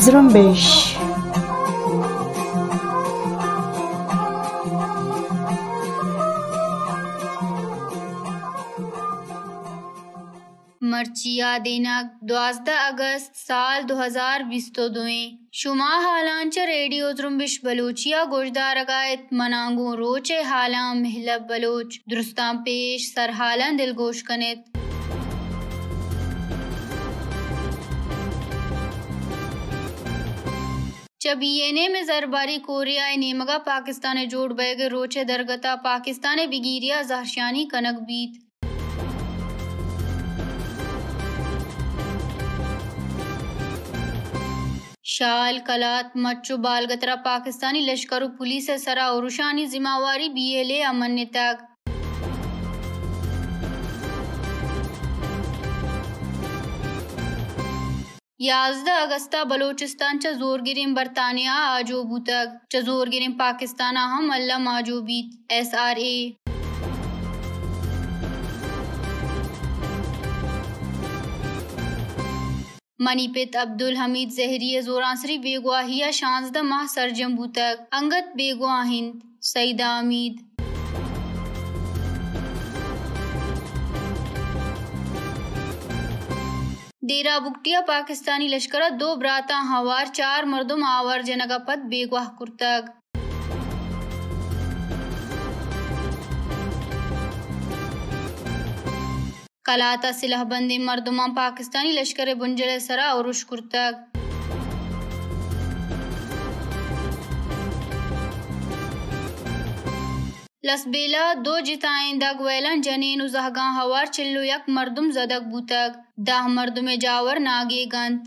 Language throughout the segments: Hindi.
Zrombesh मर्चिया दिनांक द्वादश अगस्त साल दो हजार बीस तो दुएं शुमा हालांच रेडियो त्रुम्बिश बलूचिया गुजदार गायत मनांगू रोचे हालां महलब बलूच दुरुस्तां पेश सर दिलगोश कनित जब ये ने में जरबारी कोरिया ए नेमगा पाकिस्तान जोड़ बैग रोचे दरगता पाकिस्तान बिगीरिया जहरशानी कनक बीत शाल कलात मच्छू बालगतरा पाकिस्तानी लश्कर पुलिस सरा और रुशानी जिम्मेवारी बी एल ए अमन तक यजदा अगस्ता बलोचिस्तान च जोर गिरीम बरतानिया आजोबू तक च जोर गिरीम पाकिस्तान अहम अल्लाह माजोबी एस आर ए मनीपित अब्दुल हमीद जहरी जोरासरी बेगुआ हिया शांजदा माह जम्बू तक अंगत बेगुआ हिंद सईदा अमीद डेरा बुकटिया पाकिस्तानी लश्कर दो ब्राता हवार चार मर्दम आवर पद बेगवाह कुर्तक ಕಲಾತ ಸಿಲಹಬಂದಿ ಮರ್ದುಮಾ ಪಾಕಿಸ್ತಾನಿ ಲಷ್ಕರ್ ಬುಂಜಲೆ ಸರ ಅವರುಷ್ ಕುರ್ತಾಗ್ लसबेला दो जिताएं दग वेलन जनेन उजहगा हवार चिल्लु यक मर्दुम जदक बूतक दाह मर्दुमे जावर नागे गंत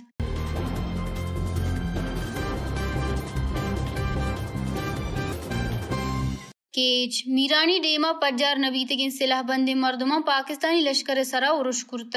કેજ મીરાણી ડેમાં પજાર નબી તગીન સિલાહબંધી મર્દમાં પાકિસ્તાની લશ્કરે સરા ઉરુશ કુરતક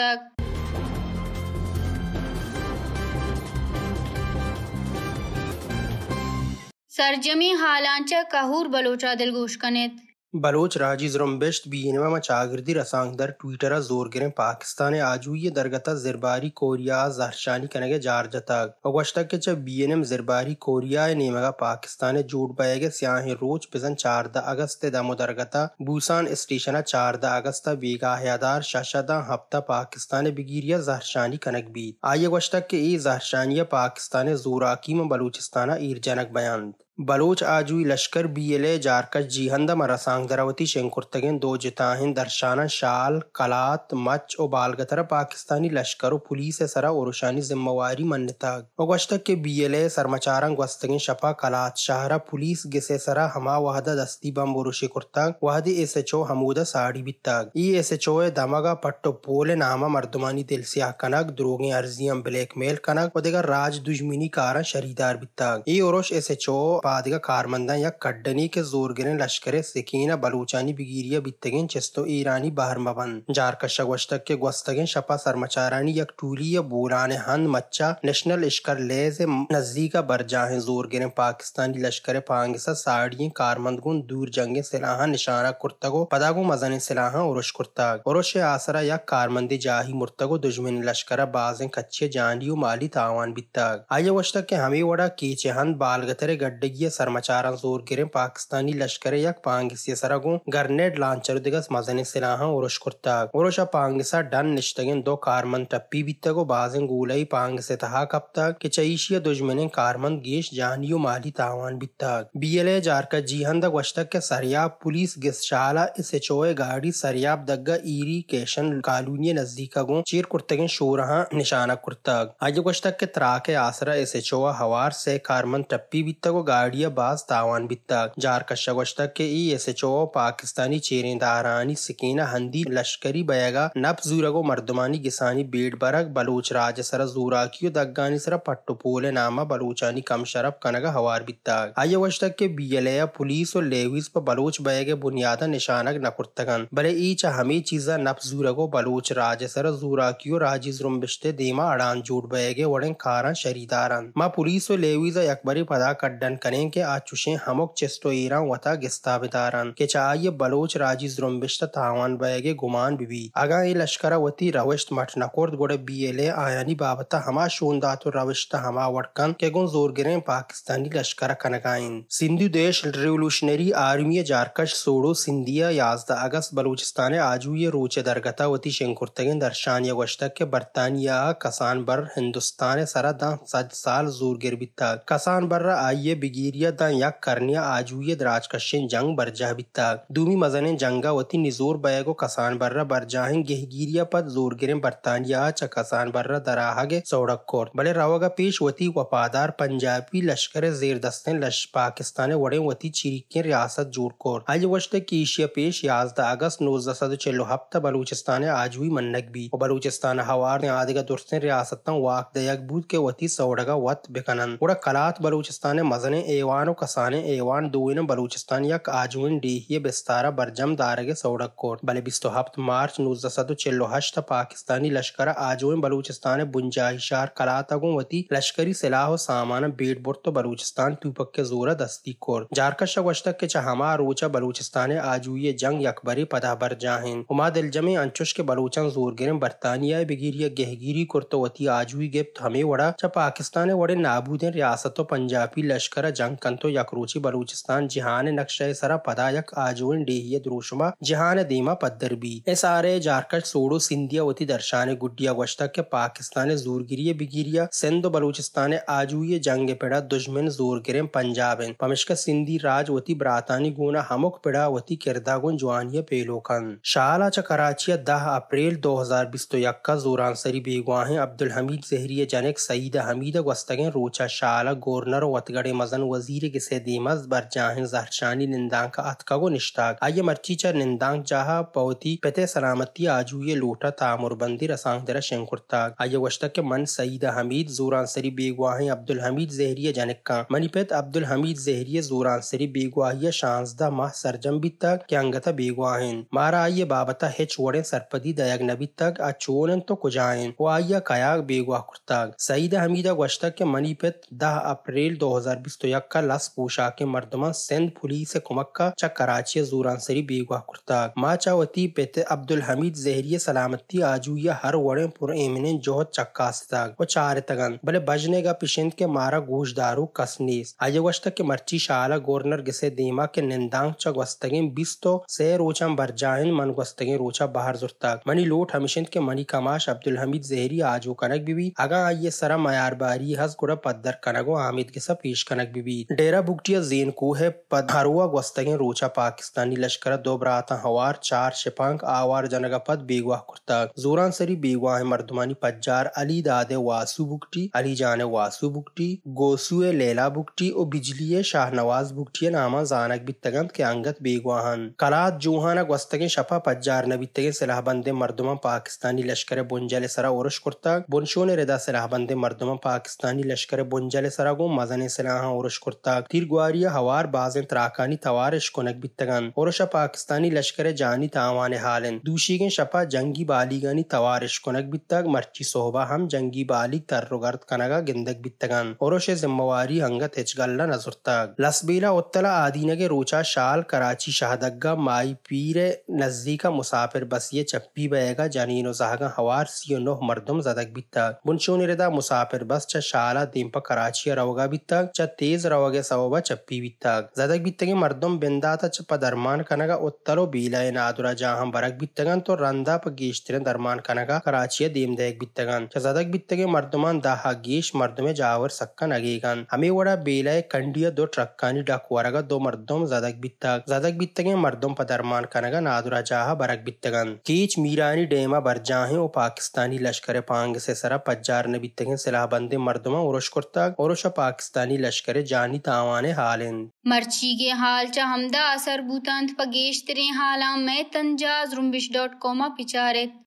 सरजमी हालांचा कहूर बलोचा दिलगोश कनेत बलोच राजी जुरमबेश्त बीनमा चागिरदी रसांगदर ट्विटर जोर गिरे पाकिस्तान आजूय दरगता जिरबारी कोरिया जहरशानी कनगे जार जताग अगवश्ता के जब बी एन एम जिरबारी कोरिया नेमगा पाकिस्तान जोड़ बयगे स्याहे रोज पिजन चारदा अगस्त दमो दरगता बूसान स्टेशन चारदा अगस्त बेगा हयादार शशदा हफ्ता पाकिस्तान बिगिरिया जहरशानी कनक बीत आई अगवश्ता के ई जहरशानिया पाकिस्तान जोराकीम बलूचिस्ताना ईर जनक बयांद बलोच आजुई लश्कर बीएलए जारकश जीहंद मरसांग दरावती शेंकुर्तगिन दो जिताहिन दर्शाना शाल कलात मच और बालगतर पाकिस्तानी लश्कर और पुलिस सरा ओरुशानी जिम्मेवारी मन्नता और गश्तक के बीएलए सरमचारंग वस्तगिन शपा कलात शाहरा पुलिस गिसे सरा हमा वहदा दस्ती बम बुरुशि कुर्ताग वहदी एस एच ओ हमूदा साड़ी बिताग ई एस एच ओ दमागा पट्टो पोले नामा मर्दमानी दिल सियाह कनक द्रोगे अर्जियम ब्लैकमेल कनक और देगा राज दुश्मनी कारण शरीदार बिताग ई ओरोश एस एच ओ පාදික කාර්මන්දන් या कड्डनी के जोरगिरें लश्कर सिकीना बलूचानी बिगीरिया बित्तगें चेस्तो ईरानी बहर मबन जारकशक के गस्तगें शपा सरमाचारानी यक टूली या बोरान हंद मच्चा नेशनल इश्कर लेज नजदीका जोर गिरे पाकिस्तानी लश्कर पांगसा साड़िये कारमंदगुन दूर जंगे सिलाहा निशाना कुर्तगो पदागो मजन सिलाहा उरुश कुर्ताग उरुश आसरा या कारमंदे जाही मुर्तगो दुश्मन लश्कर बाजें कच्चे जानियो माली तावान बितग आये वशतक के हमें वड़ा कीचे हंद बालगतरे गड्ढे गिरगिया सरमाचारां जोर गिरें पाकिस्तानी लश्कर यक पांगिसिया सरगों ग्रनेड लांचर दिगस मजने सिलाहा उरश कुर्ताक उरशा पांगिसा डन निश्तगिन दो कारमन टप्पी बीतगो बाजें गोलई पांग से तहा कब तक कि चईशिया दुश्मने कारमन गेश जानियो माली तावान बीतक बीएलए जारका जीहन दग वश तक के सरियाब पुलिस गिसशाला इसे चोए गाड़ी सरियाब दग्गा ईरी केशन कालूनिया नजदीकगों चीर कुर्तगिन शोरहा निशाना कुर्तक आज वश तक के तराके आसरा इसे चोआ हवार से कारमन टप्पी बीतगो गाड़ी गाड़िया बास तावान ದಾಳಿಯ ಬಾಸ್ ತಾವಾನ್ के ई एस एच ओ पाकिस्तानी चेरे दारानी सकीना हंदी लश्करी बयागा नब जूरगो मर्दमानी गिसानी बेट बरग बलूच राज सर जूराकियो दग्गानी सर पट्टू पोले नामा बलूचानी कम शरफ कनग हवार बित्ताग आये वश तक के बीएलए पुलिस और लेविस पर बलूच बयागे बुनियादा निशानक नकुर्तगन भले ईच हमें चीजा नब जूरगो बलूच राज सर जूरा की राजी जुर्म बिश्ते देमा अड़ान जूट बयागे वड़े कारण शरीदारन मा पुलिस और लेवीज अकबरी पदा कड्डन करें आचुशें हमक चेस्टोईरा वता गिस्ताबिदारन के चाहिए बलोच राजी जुरम्बिश्त तावान बयगे गुमान बिबी अगा ये लश्कर वती रवश्त मठ नकोर्द गोड़े बीएलए आयानी बाबता हमा शूनदातु रवश्त हमा वड़कन के गुन जोर गिरे पाकिस्तानी लश्कर कनगाइन सिंधु देश रेवोल्यूशनरी आर्मी जारकश सोड़ो सिंधिया याजदा अगस्त बलूचिस्तान आजुए रोच दरगता वती शेंकुर्तगिन दर्शानिया गोश्तक के बरतानिया कसान बर हिंदुस्तान सरा दाम सज साल जोर गिर बिता कसान बर्रा आइए बिगी गिर्यादांयाक करण्या आजुयेद राजकशेन जंग बरजा बिता दूमी मजने जंगा वती निजोर बयगो कसान बर्रा बरजाहें गेहगिरिया पद जोर गिरें बरतानिया च कसान बर्रा दराहगे सौड़क कोर बड़े रावगा पेश वती वफादार पंजाबी लश्कर जेर दस्तें लश पाकिस्तान वड़े वती चिरिकें रियासत जोर कोर आज वश्त की एशिया पेश याजदा अगस्त नोजदा चलो हफ्ता बलूचिस्तान आजुई मन्नक भी और बलूचिस्तान हवार ने आदिगा दुरस्तें रियासत वाक दयक बूत के वती सौड़गा वत बिकनन उड़ा कलात बलूचिस्तान मजने ඒවානු කසාන ඒවාන් දුවන බලූචිස්ානයක් ආජුවන් ඩීහිය බෙස්ථාර බර්ජම් දාරග සෞඩක්කෝට බල බිස්තු හප්ත मार्च नूजा सदु चेल्लो हश्त पाकिस्तानी लश्कर आजोन बलूचिस्तान बुंजाहिशार कलातगों वती लश्करी सिलाह सामान बेट बुर्त तो बलूचिस्तान तुपक के जोरा दस्ती कोर जारकश वश्तक के चहमा रोचा बलूचिस्तान आजूय जंग यकबरी पदा बर जाहिन उमा दिलजमे अंचुश के बलूचन जोर गिरम बरतानिया बगिरिया गहगिरी कुर्तोवती आजूई गिप्त हमें वड़ा च पाकिस्तान वड़े नाबूदें रियासतों पंजाबी लश्कर जंग कंतु यकरूची बलूचिस्तान जिहान नक्शे सरा पदायक आजुन डी डीहिय द्रोशमा जहान दीमा पद्दर बी एस झारखंड सोडो सिंधिया वती दर्शाने गुडिया वश्ता के पाकिस्तान जोरगिरिय बिगिरिया सिंध बलूचिस्तान आजूय जंग पेड़ा दुश्मन जोर गिरे पंजाब पमिश्का सिंधी राज वती बरातानी गुना हमुक पेड़ा वती किरदागुन जुआनिया पेलोकन शाला च कराचिया दह अप्रैल दो हजार बीस तो यक्का जोरान जोरानसरी बेगवाहें अब्दुल हमीद जहरिया जनक सईद हमीद वस्तगें रोचा शाला गवर्नर वतगड़े मजन وزیر سدیمز بر جاهن زهرشانی نندانک اتکاگو نشتاگ آیه مرچیچا نندانک جاها پاوتی پته سلامتی آجوی لوٹا تامربندی رسانگ در شنکرتاگ آیه وشتک من سعید حمید زورانسری بیگواهی عبدالحمید زهریه جنکا منی پت عبدالحمید زهریه زورانسری بیگواهی شانزده ماه سرجم بیتاگ که انگتا بیگواهن مارا آیه بابتا هچ وڑن سرپدی دایگ نبیتاگ اچونن تو کجاین و آیه کایاگ بیگواه کرتاگ سعید حمید گوشتک منی پت ده اپریل 2021 ಶಕ್ಕ ಲಸ್ ಪೋಷಾಕೆ ಮರ್ದಮ ಸಿಂಧ್ ಪುಲಿಸ್ ಕುಮಕ್ಕ ಚ कराची जोरानसरी बेगवा कुर्ताक माचावती पेत अब्दुल हमीद जहरी सलामती आजू या हर वड़े पुर एमने जोहत चक्कास तक व चार तगन भले बजने का पिशेंद के मारा गोश दारू कसनीस अजवस्त के मर्ची शाला गवर्नर गिसे देमा के निंदांग चक वस्तगे बीस तो से रोचा बरजाइन मन वस्तगे रोचा बाहर जुर्तक मनी लोट हमिशेंद के मनी कमाश अब्दुल हमीद जहरी आजो कनक बीबी अगा आइये सरा मयार बारी हस गुड़ा पद्दर कनगो आमिद गिसा पेश कनक बीबी भी डेरा बुगटिया जेन को पद हरुआ गस्तगें रोचा पाकिस्तानी लश्कर दो बराता हवार चार शिपांग आवार जनगा पद बेगवा कुर्ता जोरान सरी बेगवा है मर्दमानी पज्जार अली दादे वासु बुगटी अली जाने वासु बुगटी गोसुए लेला बुगटी और बिजली शाहनवाज बुगटिया नामा जानक बितगंत के अंगत बेगवाहन कलात जोहाना गस्तगें शफा पज्जार न बितगे मर्दमा पाकिस्तानी लश्कर बुंजल सरा उर्श कुर्ता बुनशो ने रेदा सलाहबंदे मर्दमा पाकिस्तानी लश्कर बुंजल सरा को मजन सलाह और بشكرتاك دير غواريا هوار بازن تراكاني توارش كونك بيتغان ورشا باكستاني لشكر جاني تاوان حالن دوشيگن شپا جنگي باليغاني توارش كونك بيتاك مرچي صوبا هم جنگي باليگ ترغرد كنغا گندك بيتغان ورش زمواري هنگا تچگلا نزرتاك لسبيلا وتلا आदीनगे रोचा शाल कराची शाहदग्गा माई पीर नजदीका मुसाफिर बस ये चप्पी बहेगा जानीनो जहागा हवार सियो नो मर्दम जदक बित्ता बुनशो निरदा मुसाफिर बस च शाला दिम पर कराची रवगा बित्ता च तेज ریز راوگه سوابا چپی بیتگ زدگ بیتگی مردم بنداتا چپا درمان کنگا اتلو بیلای نادورا جا هم برگ بیتگن تو رندا پا گیشترین درمان کنگا کراچی دیم دیگ بیتگن چه زدگ بیتگی مردمان داها گیش مردم جاور سکن اگیگن همی وڑا بیلای کنڈیا دو ट्रक्कानी डाकुवारगा दो मर्दों जदक बित्तग जदक बित्तगे मर्दों पर दरमान कनगा नादुरा जाहा बरक बित्तगन कीच मीरानी डेमा बरजाहे और पाकिस्तानी लश्कर पांग से सरा पज्जार ने बित्तगे सिलाह बंदे मर्दमा उरोश कुर्तग और पाकिस्तानी लश्कर ಜಾನಿ ತಾವಾನೆ ಹಾಲೆನ್ ಮರ್ಚಿಗೆ ಹಾಲ್ಚ ಹಮ್ದ ಅಸರ್ ಬೂತಾಂತ್ ಪಗೇಶ್ ತೆರೆ ಹಾಲಾ ಮೈ ತಂಜಾಜ್ ರುಂಬಿಶ್ ಡಾಟ್ ಕಾಮ ಪಿಚಾರೆತ್